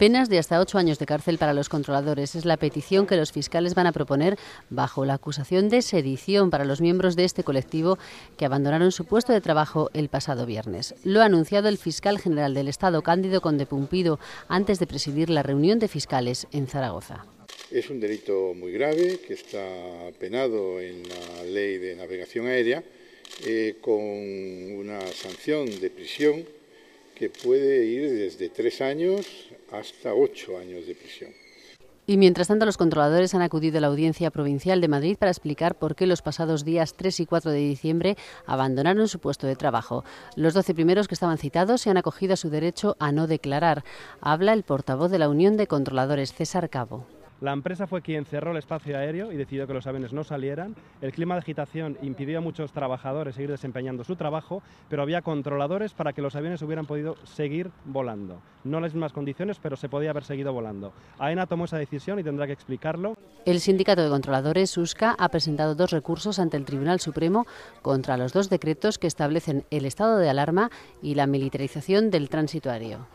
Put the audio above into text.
Penas de hasta ocho años de cárcel para los controladores es la petición que los fiscales van a proponer bajo la acusación de sedición para los miembros de este colectivo que abandonaron su puesto de trabajo el pasado viernes. Lo ha anunciado el fiscal general del Estado, Cándido Condepumpido, antes de presidir la reunión de fiscales en Zaragoza. Es un delito muy grave que está penado en la ley de navegación aérea eh, con una sanción de prisión que puede ir desde tres años hasta ocho años de prisión. Y mientras tanto, los controladores han acudido a la Audiencia Provincial de Madrid para explicar por qué los pasados días 3 y 4 de diciembre abandonaron su puesto de trabajo. Los 12 primeros que estaban citados se han acogido a su derecho a no declarar. Habla el portavoz de la Unión de Controladores, César Cabo. La empresa fue quien cerró el espacio aéreo y decidió que los aviones no salieran. El clima de agitación impidió a muchos trabajadores seguir desempeñando su trabajo, pero había controladores para que los aviones hubieran podido seguir volando. No las mismas condiciones, pero se podía haber seguido volando. AENA tomó esa decisión y tendrá que explicarlo. El sindicato de controladores, USCA, ha presentado dos recursos ante el Tribunal Supremo contra los dos decretos que establecen el estado de alarma y la militarización del tránsito aéreo.